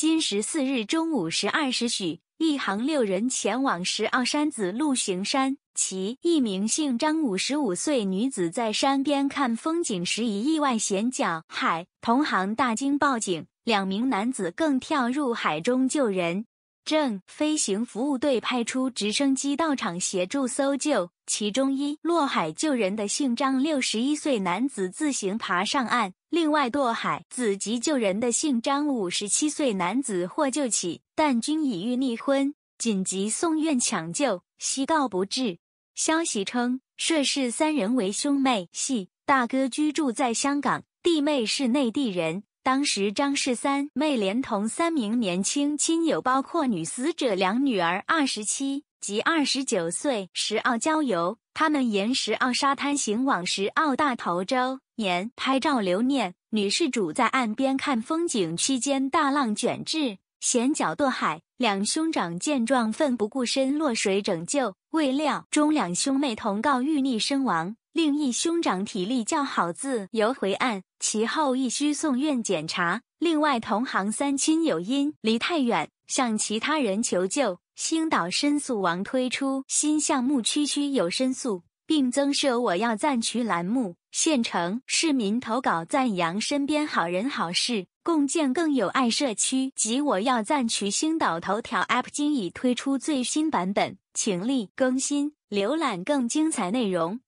今十四日中午十二时许，一行六人前往石澳山子路行山，其一名姓张五十五岁女子在山边看风景时，一意外险脚海，同行大惊报警，两名男子更跳入海中救人。正飞行服务队派出直升机到场协助搜救，其中一落海救人的姓张六十一岁男子自行爬上岸；另外落海子急救人的姓张五十七岁男子获救起，但均已遇溺昏，紧急送院抢救，西告不治。消息称，涉事三人为兄妹，系大哥居住在香港，弟妹是内地人。当时，张氏三妹连同三名年轻亲友，包括女死者两女儿，二十七及二十九岁，石澳郊游。他们沿石澳沙滩行往石澳大头洲，年拍照留念。女事主在岸边看风景期间，大浪卷至，险脚堕海。两兄长见状，奋不顾身落水拯救，未料中两兄妹同告遇溺身亡。另一兄长体力较好，自由回岸。其后亦需送院检查。另外，同行三亲有因离太远，向其他人求救。星岛申诉王推出新项目“区区有申诉”，并增设“我要赞许”栏目。县城市民投稿赞扬身边好人好事，共建更有爱社区及“我要赞许”。星岛头条 App 今已推出最新版本，请立更新，浏览更精彩内容。